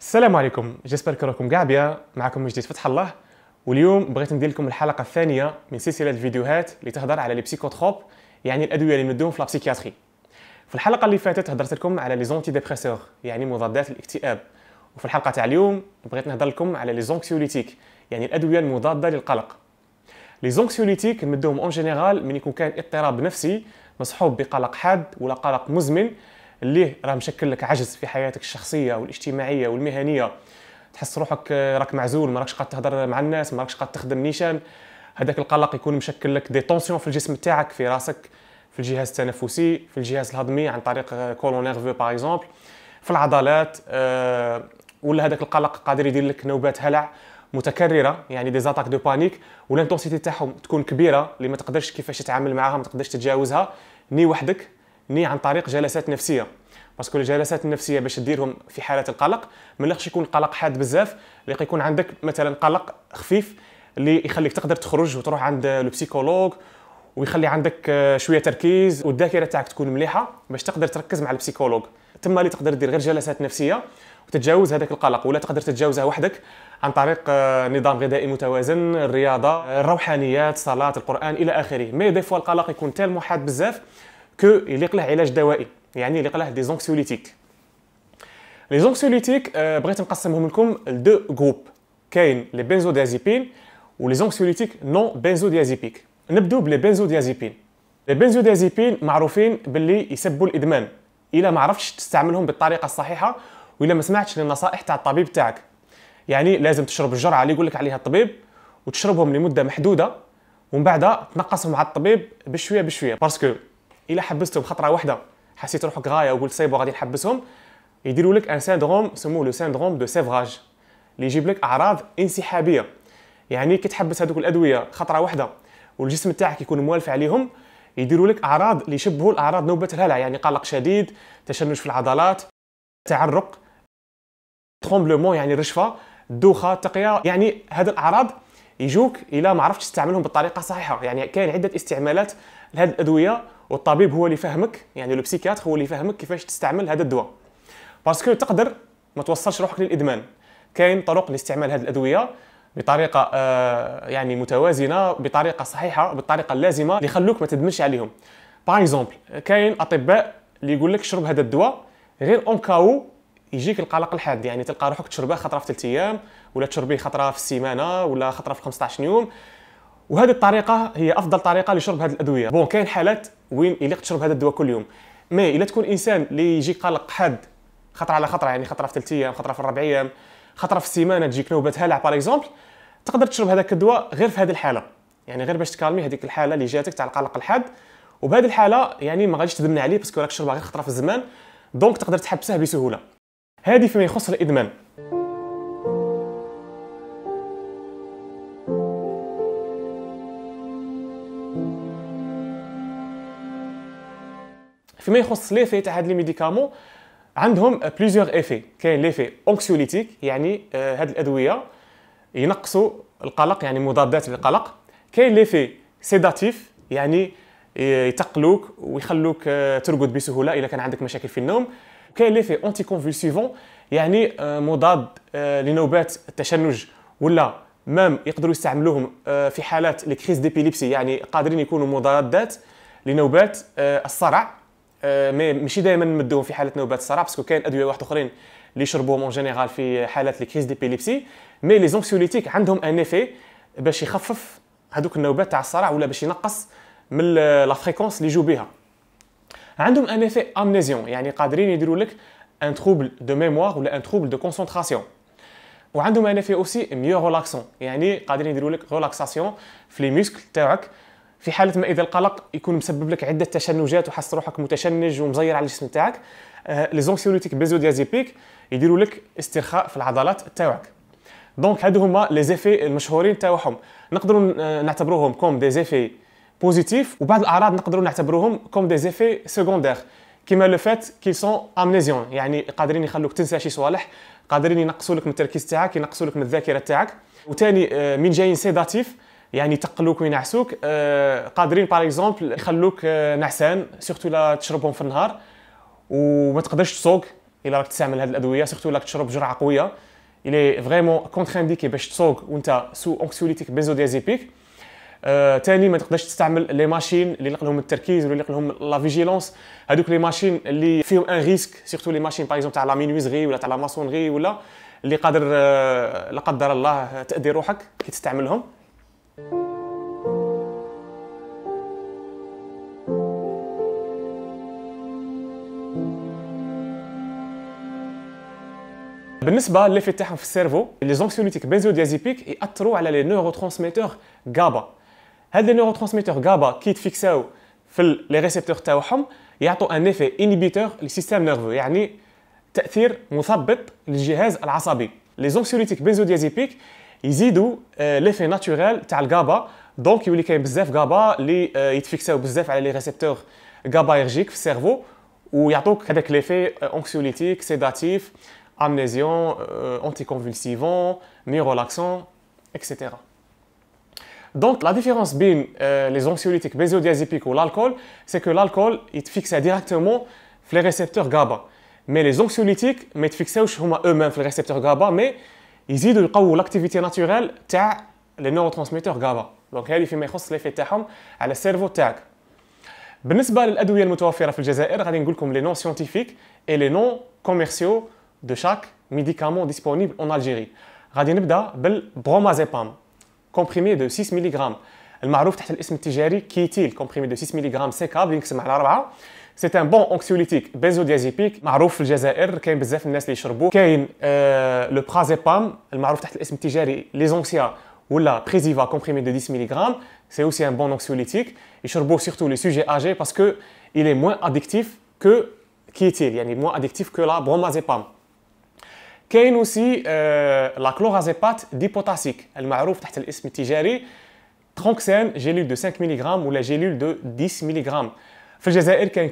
السلام عليكم جيسبر كراكم كاع معكم مجدي فتح الله واليوم بغيت ندير لكم الحلقه الثانيه من سلسله الفيديوهات اللي تهضر على لي بسيكوتروب يعني الادويه اللي ندوهم في لابسيكياتري في الحلقه اللي فاتت هضرت لكم على لي زونتي ديبريسور يعني مضادات الاكتئاب وفي الحلقه تاع اليوم بغيت نهضر لكم على لي زونكسيوليتيك يعني الادويه المضاده للقلق لي زونكسيوليتيك نمدوهم اون جينيرال من يكون كان اضطراب نفسي مصحوب بقلق حاد ولا قلق مزمن اللي راه مشكل لك عجز في حياتك الشخصيه والاجتماعيه والمهنيه تحس روحك راك معزول ما راكش قاد تهضر مع الناس ما راكش قاد تخدم نيشان هذاك القلق يكون مشكل لك دي طونسيون في الجسم تاعك في راسك في الجهاز التنفسي في الجهاز الهضمي عن طريق كولون نيرفو باغ اكزومبل في العضلات أه ولا هذاك القلق قادر يدير لك نوبات هلع متكرره يعني دي زاتاك دو بانيك ولا تاعهم تكون كبيره اللي ما تقدرش كيفاش تتعامل معاها ما تقدرش تتجاوزها ني وحدك ني عن طريق جلسات نفسيه باسكو الجلسات النفسيه باش ديرهم في حاله القلق ما نلقش يكون القلق حاد بزاف اللي يكون عندك مثلا قلق خفيف اللي يخليك تقدر تخرج وتروح عند البسيكولوج ويخلي عندك آه، شويه تركيز والذاكره تاعك تكون مليحه باش تقدر تركز مع البسيكولوج تما اللي تقدر دير غير جلسات نفسيه وتتجاوز هذاك القلق ولا تقدر تتجاوزها وحدك عن طريق آه، نظام غذائي متوازن الرياضه الروحانيات صلاه القران الى اخره مي دي فوا القلق يكون تال حاد بزاف كو يليق له علاج دوائي يعني يليق له دي زونكسيوليتيك لي زونكسيوليتيك بغيت نقسمهم لكم لدو جروب كاين لي بنزوديازيبين لي زونكسيوليتيك نون ديازيبيك نبداو بلي بنزوديازيبين لي بنزوديازيبين معروفين باللي يسبوا الادمان الا ما عرفتش تستعملهم بالطريقه الصحيحه والا ما سمعتش للنصائح تاع الطبيب تاعك يعني لازم تشرب الجرعه اللي يقول لك عليها الطبيب وتشربهم لمده محدوده ومن بعد تنقصهم مع الطبيب بشويه بشويه باسكو الا حبستهم خطره واحده حسيت روحك غايه وقلت سيبو غادي نحبسهم يديروا لك ان سيندروم سموه لو سيندروم دو سيفراج اللي يجيب لك اعراض انسحابيه يعني كي تحبس هذوك الادويه خطره واحده والجسم تاعك يكون موالف عليهم يديروا لك اعراض اللي يشبهوا الاعراض نوبه الهلع يعني قلق شديد تشنج في العضلات تعرق ترومبلومون يعني رشفه دوخه تقيه يعني هذه الاعراض يجوك الى ما عرفتش تستعملهم بالطريقه الصحيحه يعني كاين عده استعمالات لهذه الادويه والطبيب هو اللي فاهمك يعني لو هو اللي فاهمك كيفاش تستعمل هذا الدواء باسكو تقدر ما توصلش روحك للادمان كاين طرق لاستعمال هذه الادويه بطريقه آه يعني متوازنه بطريقه صحيحه بالطريقه اللازمه اللي يخلوك ما تدمنش عليهم باغ اكزومبل كاين اطباء اللي يقول لك شرب هذا الدواء غير اون كاو يجيك القلق الحاد يعني تلقى روحك تشربه خطره في ثلاث ايام ولا تشربيه خطره في السيمانه ولا خطره في 15 يوم وهذه الطريقه هي افضل طريقه لشرب هذه الادويه بون كاين حالات وين يليق تشرب هذا الدواء كل يوم مي الا تكون انسان اللي يجي قلق حاد خطره على خطره يعني خطره في ثلاث ايام خطره في اربع ايام خطره في السيمانه تجيك نوبه هلع باغ اكزومبل تقدر تشرب هذاك الدواء غير في هذه الحاله يعني غير باش تكالمي هذيك الحاله اللي جاتك تاع القلق الحاد وبهذه الحاله يعني ما غاديش تدمن عليه باسكو راك تشربها غير خطره في الزمان دونك تقدر تحبسه بسهوله هذه فيما يخص الإدمان فيما يخص ليفي تاع هاد لي ميديكامون عندهم بليزيوغ ايفي كاين ليفي اونكسيوليتيك يعني آه، هاد الادويه ينقصوا القلق يعني مضادات للقلق كاين ليفي سيداتيف يعني آه، يتقلوك ويخلوك آه، ترقد بسهوله اذا كان عندك مشاكل في النوم كاين لي في اونتي كونفولسيفون يعني آه، مضاد آه، لنوبات التشنج ولا مام يقدروا يستعملوهم آه، في حالات لي كريز ديبيليبسي يعني قادرين يكونوا مضادات لنوبات الصرع مي ماشي دائما نمدوهم في حاله نوبات الصرع باسكو كاين ادويه واحد اخرين اللي يشربوهم اون جينيرال في حالات لي كريز ديبيليبسي مي لي زونكسيوليتيك عندهم ان افي باش يخفف هذوك النوبات تاع الصرع ولا باش ينقص من لا فريكونس اللي يجوا بها عندهم ان افي امنيزيون يعني قادرين يديروا لك ان تروبل دو ميموار ولا ان تروبل دو كونسونتراسيون وعندهم ان افي اوسي ميو ريلاكسون يعني قادرين يديروا لك ريلاكساسيون في لي موسكل تاعك في حاله ما اذا القلق يكون مسبب لك عده تشنجات وحس روحك متشنج ومزير على الجسم تاعك لي آه، زونسيوليتيك بيزوديازيبيك يديروا لك استرخاء في العضلات تاعك دونك هادو هما لي زيفي المشهورين تاعهم نقدروا آه، نعتبروهم كوم دي زيفي بوزيتيف وبعض الاعراض نقدروا نعتبروهم كوم دي زيفي سيكوندير كيما لو فات كي سون امنيزيون يعني قادرين يخلوك تنسى شي صوالح قادرين ينقصوا لك من التركيز تاعك ينقصوا لك من الذاكره تاعك وثاني من جايين سيداتيف يعني تقلوك وينعسوك قادرين باغ اكزومبل يخلوك نعسان سيرتو لا تشربهم في النهار وما تقدرش تسوق الا راك تستعمل هذه الادويه سيرتو الا تشرب جرعه قويه الي فريمون كونتر انديكي باش تسوق وانت سو اونكسيوليتيك بنزوديازيبيك ثاني آه، ما تقدرش تستعمل لي ماشين اللي يلقى لهم التركيز ولا يلقى لهم لا فيجيلونس هذوك لي ماشين اللي فيهم ان ريسك سيرتو لي ماشين باغ تاع لا مينويزغي ولا تاع لا ماسونغي ولا اللي قادر آه، لا قدر الله تاذي روحك كي تستعملهم بالنسبه للي تاعهم في السيرفو لي زونكسيونيتيك بنزوديازيبيك ياثروا على لي نورو ترانسميتور غابا Ces neurotransmetteurs GABA qui se fixent les récepteurs de l'éthiopie donnent un effet inhibiteur du système nerveux, c'est-à-dire un effet stabilisant sur système Les anxiolytiques benzodiazépiques ajoutent l'effet naturel du GABA, donc il y a beaucoup de GABA qui se fixent sur les récepteurs GABA allergiques du cerveau et donnent l'effet anxiolytique, sédatif, amnésique, anticonvulsif, neurolaxant, etc. Donc la différence entre euh, les anxiolytiques benzodiazépiques ou l'alcool, c'est que l'alcool, il fixe directement les récepteurs GABA. Mais les anxiolytiques, mais te fixent eux-mêmes les récepteurs GABA, mais ils aident l'activité naturelle les neurotransmetteurs GABA. Donc هذه فيما pour l'effet à le cerveau tag. بالنسبة للأدوية المتوفرة في الجزائر غادي نقول لكم les noms scientifiques et les noms commerciaux de chaque médicament disponible en Algérie. غادي le bromazépam comprimé de 6 mg, le تحت الاسم التجاري كيتيل كومبريمي دو 6 ملغ c'est un ينقسم على اربعه سي ان بون اونكسيوليتيك معروف في 10 il est moins addictif que le bromazepam a aussi la chlorazépate dipotassique, Elle est connue sous le nom de Tronxène, gélule de 5 mg ou la gélule de 10 mg. Faut choisir quelqu'un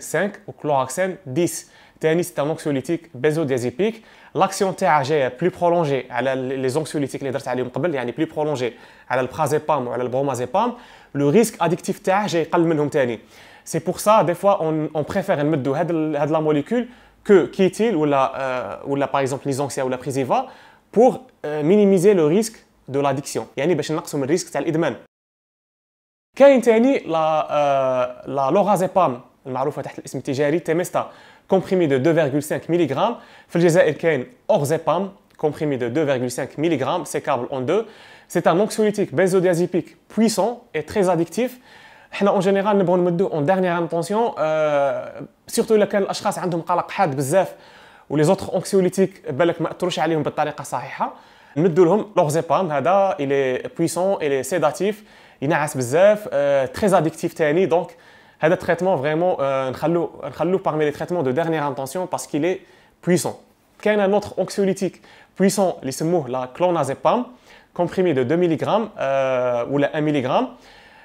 5 ou chloroxène 10. C'est un anxiolytique benzodiazépique. L'action thérapeutique est plus prolongée. Les anxiolytiques les sont plus prolongées. le prazépam ou le bromazépam, le risque addictif thérapeutique est quand même C'est pour ça des fois on préfère mettre cette la molécule que Ketil ou, la, euh, ou la, par exemple l'isanxia ou la Prisiva pour euh, minimiser le risque de l'addiction يعني باش نقسم الريسك تاع الادمان كاين ثاني لا euh, لا لورازيبام المعروفه تحت الاسم التجاري تيميستا comprimé de 2.5 ملغ في الجزائر كاين اورزيبام comprimé de 2,5 mg sécable en deux. C'est un anxiolytique benzodiazépique puissant et très addictif en général, nous avons en dernière intention, euh، surtout les personnes ont de ou les autres anxiolytiques il est puissant, il est sédatif, il est euh، très addictif. Donc, ce traitement, vraiment, euh، parmi les traitements de dernière intention parce qu'il est puissant. Quel est un autre anxiolytique puissant s'appelle comprimé de 2 mg ou 1 mg.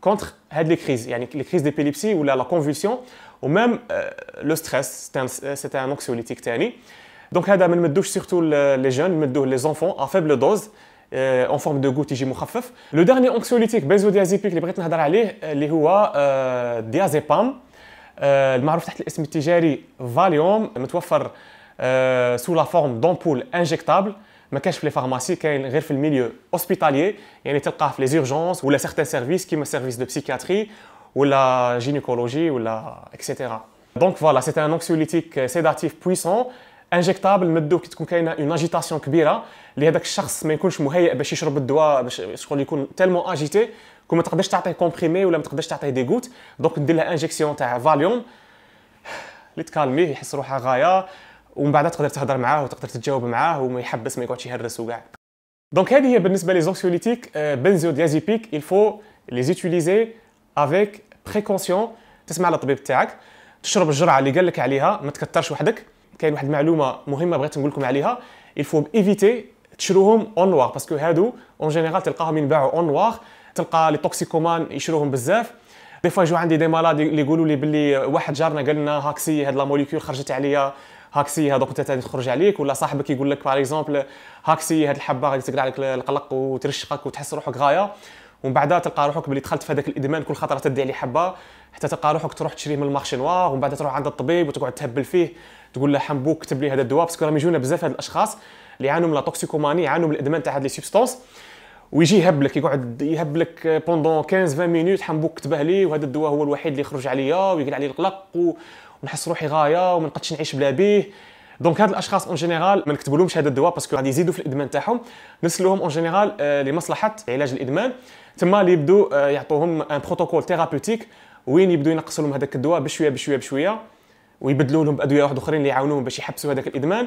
contre les crises, les crises d'épilepsie ou la, convulsion ou même euh, le stress, c'est un, anxiolytique Donc هذا من douche, surtout les jeunes, les enfants à faible dose euh, en forme de goutte يجي Le dernier anxiolytique que benzodiazépine اللي بغيت نهضر عليه اللي le ديازيبام المعروف تحت الاسم التجاري فاليوم متوفر sous la forme d'ampoules injectables mais qu'est-ce que les pharmaciens en le milieu hospitalier et les urgences ou les certains services comme le service de psychiatrie ou la gynécologie ou la etc. Donc voilà c'est un anxiolytique euh, sédatif puissant injectable, me donne qui a une agitation que bien là les édacrars mais quand je me heurte je suis sur le doigt je suis est tellement agité que je me tape des comprimés ou je me des gouttes donc on la injection de Valium, les te calmer il passe sur un ومن بعدها تقدر تهضر معاه وتقدر تتجاوب معاه وما يحبس ما يقعدش يهرس وكاع دونك هذه هي بالنسبه لي زونكسيوليتيك بنزوديازيبيك الفو لي زوتيليزي افيك بريكونسيون تسمع للطبيب تاعك تشرب الجرعه اللي قال لك عليها ما تكثرش وحدك كاين واحد المعلومه مهمه بغيت نقول لكم عليها الفو ايفيتي تشروهم اون نوار باسكو هادو اون جينيرال تلقاهم ينباعوا اون نوار تلقى لي توكسيكومان يشروهم بزاف دي فوا يجوا عندي دي مالاد اللي يقولوا لي بلي واحد جارنا قال لنا هاكسي هاد لا موليكول خرجت عليا هاكسي هذوك انت تخرج عليك ولا صاحبك يقول لك باغ اكزومبل هاكسي هاد الحبه غادي تقلع عليك القلق وترشقك وتحس روحك غايه ومن بعد تلقى روحك بلي دخلت في هذاك الادمان كل خطره تدي عليه حبه حتى تلقى روحك تروح تشريه من المارشي نوار ومن بعد تروح عند الطبيب وتقعد تهبل فيه تقول له حنبوك كتب لي هذا الدواء باسكو راهم يجونا بزاف هاد الاشخاص اللي يعانوا من لا توكسيكوماني يعانوا من الادمان تاع هاد لي سوبستونس ويجي يهبلك يقعد يهبلك بوندون 15 20 مينوت حنبوك كتبه لي وهذا الدواء هو الوحيد اللي يخرج عليا ويقلع عليه القلق ونحس روحي غايه وما نقدش نعيش بلا بيه دونك هاد الاشخاص اون جينيرال ما نكتبولهمش هذا الدواء باسكو غادي يزيدوا في الادمان تاعهم نرسلوهم اون آه، جينيرال لمصلحه علاج الادمان ثم اللي يبدو آه، يعطوهم ان بروتوكول ثيرابوتيك وين يبدو ينقصوا لهم هذاك الدواء بشويه بشويه بشويه ويبدلوا لهم بادويه واحد اخرين اللي يعاونوهم باش يحبسوا هذاك الادمان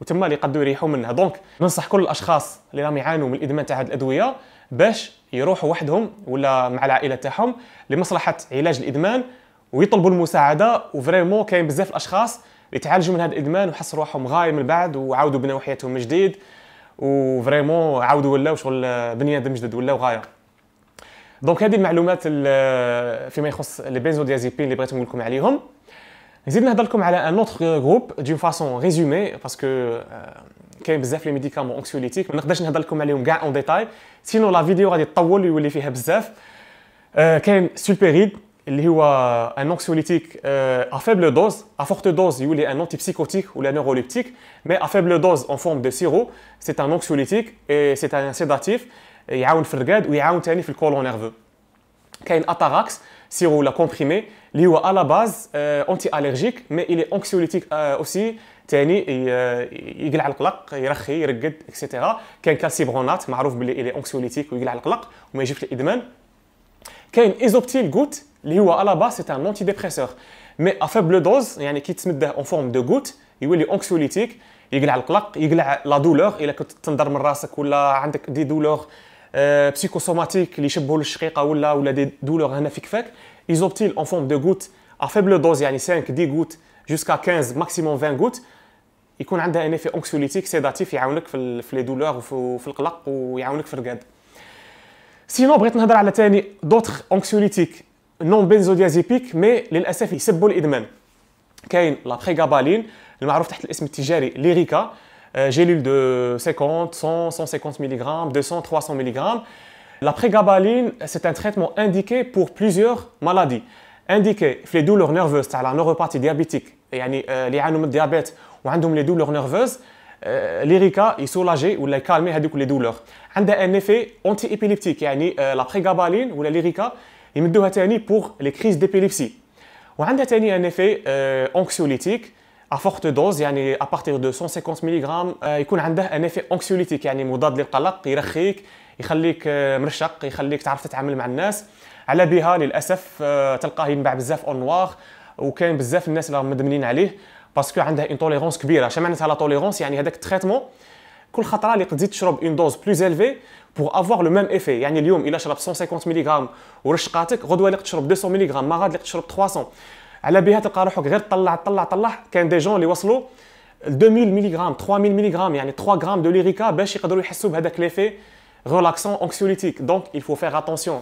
وتما اللي يقدروا يريحوا منها دونك ننصح كل الاشخاص اللي راهم يعانوا من الادمان تاع هاد الادويه باش يروحوا وحدهم ولا مع العائله تاعهم لمصلحه علاج الادمان ويطلبوا المساعده وفريمون كاين بزاف الاشخاص اللي تعالجوا من هذا الادمان وحسوا روحهم غاير من بعد وعاودوا بناو حياتهم من جديد وفريمون عاودوا ولاو شغل بنيادم جدد ولاو غايه دونك هذه المعلومات فيما يخص لي ديازيبين اللي بغيت نقول لكم عليهم نزيد نهضر لكم على ان اوتر جروب دون فاسون ريزومي باسكو كاين بزاف لي ميديكامون اونكسيوليتيك ما نقدرش نهضر لكم عليهم كاع اون ديتاي سينو لا فيديو غادي تطول ويولي فيها بزاف euh, كاين سولبيريد y a un anxiolytique euh, à faible dose, à forte dose il a un antipsychotique ou un neuroleptique, mais à faible dose en forme de sirop, c'est un anxiolytique et c'est un sédatif Il y a un fringette ou il y a un tannif le nerveux. Qu'un Atarax sirop ou la comprimé, lui à la base euh, anti-allergique, mais il est anxiolytique euh, aussi. il il a l'air lâche, il râche, il regarde, etc. Qu'un Casibronat, il est anxiolytique ou il a l'air lâche, mais j'ai le démon. Qu'un Isoptil goutte. اللي هو على باس سي ان انتي ديبريسور مي ا فابل دوز يعني كي تمده اون فورم دو غوت يولي اونكسيوليتيك يقلع القلق يقلع لا دولور الا كنت تنضر من راسك ولا عندك دي دولور بسيكوسوماتيك اللي يشبهوا للشقيقه ولا ولا دي دولور هنا في كفاك ايزوبتيل اون فورم دو غوت ا فابل دوز يعني 5 10 غوت جوسكا 15 ماكسيموم 20 غوت يكون عندها ان في اونكسيوليتيك سيداتيف يعاونك في لي دولور وفي القلق ويعاونك في الرقاد سينو بغيت نهضر على ثاني دوتر اونكسيوليتيك نون بنزوديازيبيك مي للاسف يسبوا الادمان كاين لا بريغابالين le تحت الاسم التجاري ليريكا جيلول de 50 100 150 mg, 200 300 mg. La prégabaline, c'est un traitement indiqué pour plusieurs maladies. Indiqué les douleurs nerveuses, la neuropathie diabétique, euh, les عندهم diabète ou les douleurs nerveuses, l'irica euh، est soulagée ou les les douleurs. Elle a un effet anti-épileptique, euh، la prégabaline ou la l'irica يمدوها تاني بور لي كريز ديبيليبسي وعندها تاني ان افي انكسيوليتيك افورت دوز يعني ابارتيغ دو 150 ملغ يكون عنده ان افي اونكسيوليتيك يعني مضاد للقلق يرخيك يخليك euh, مرشق يخليك تعرف تتعامل مع الناس على بها للاسف euh, تلقاه ينباع بزاف اون نوار وكاين بزاف الناس اللي راهم مدمنين عليه باسكو عنده انتوليرونس كبيره اش معناتها لا توليرونس يعني هذاك التريتمون كل خطره اللي تزيد تشرب اون دوز بلوز الفي بوغ افوار لو ميم ايفي يعني اليوم الا شربت 150 غرام ورشقاتك غدوه اللي تشرب 200 غرام ما غاد اللي تشرب 300 على بها تلقى روحك غير طلع طلع طلع كاين دي جون اللي وصلوا 2000 غرام 3000 غرام يعني 3 غرام دو ليريكا باش يقدروا يحسوا بهذاك ليفي ريلاكسون اونكسيوليتيك دونك il faut faire attention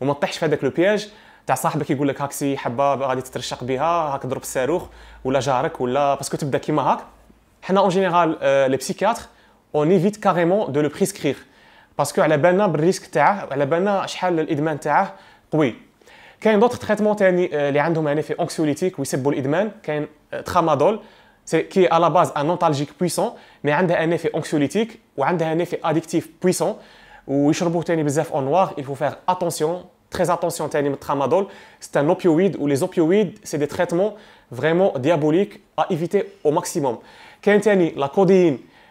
وما تطيحش في هذاك لو بياج تاع صاحبك يقول لك هاكسي حبه غادي تترشق بها هاك ضرب الصاروخ ولا جارك ولا باسكو تبدا كيما هاك حنا اون جينيرال لي بسيكياتر on évite carrément de le prescrire. Parce que à la banane, le risque تاعه على بالنا شحال الادمان il قوي un d'autres traitements تاني qui عندهم un effet anxiolytique ويسبوا الادمان euh, tramadol c'est qui est à la base un antalgique puissant mais a un effet anxiolytique ou un effet addictif puissant ويشربوه تاني بزاف en noir il faut faire attention très attention تاني tramadol c'est un opioïde ou les opioïdes c'est des traitements vraiment diaboliques à éviter au maximum y تاني la codéine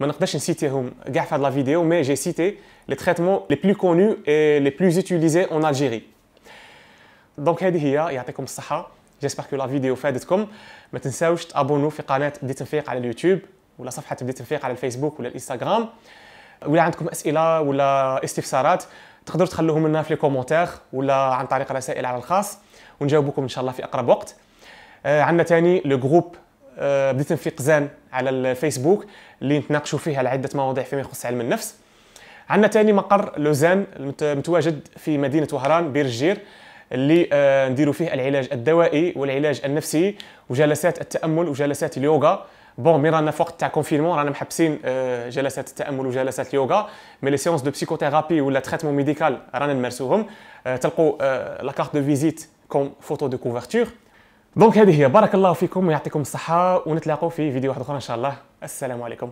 ما نقدرش نسيتيهم كاع في هاد لا فيديو مي جي سيتي لي تريتمون لي بلو كونو اي لي بلو utilisés اون الجيري دونك هذه هي يعطيكم الصحه جيسبر كو لا فيديو فادتكم ما تنساوش تابونو في قناه بدي تنفيق على اليوتيوب ولا صفحه بدي تنفيق على الفيسبوك ولا الانستغرام ولا عندكم اسئله ولا استفسارات تقدروا تخلوهم لنا في لي كومونتير ولا عن طريق رسائل على الخاص ونجاوبكم ان شاء الله في اقرب وقت آه، عندنا ثاني لو جروب آه، بديت نفيق زان على الفيسبوك اللي نتناقشوا فيه على عده مواضيع فيما يخص علم النفس عندنا ثاني مقر لوزان متواجد في مدينه وهران بير الجير اللي آه، نديروا فيه العلاج الدوائي والعلاج النفسي وجلسات التامل وجلسات اليوغا بون مي رانا في وقت تاع كونفينمون رانا محبسين جلسات التامل وجلسات اليوغا مي لي سيونس دو بسيكوثيرابي ولا تريتمون ميديكال رانا نمارسوهم تلقوا لاكارت دو فيزيت كوم فوتو دو كوفرتور دونك هذه هي بارك الله فيكم ويعطيكم الصحه ونتلاقوا في فيديو واحد اخر ان شاء الله السلام عليكم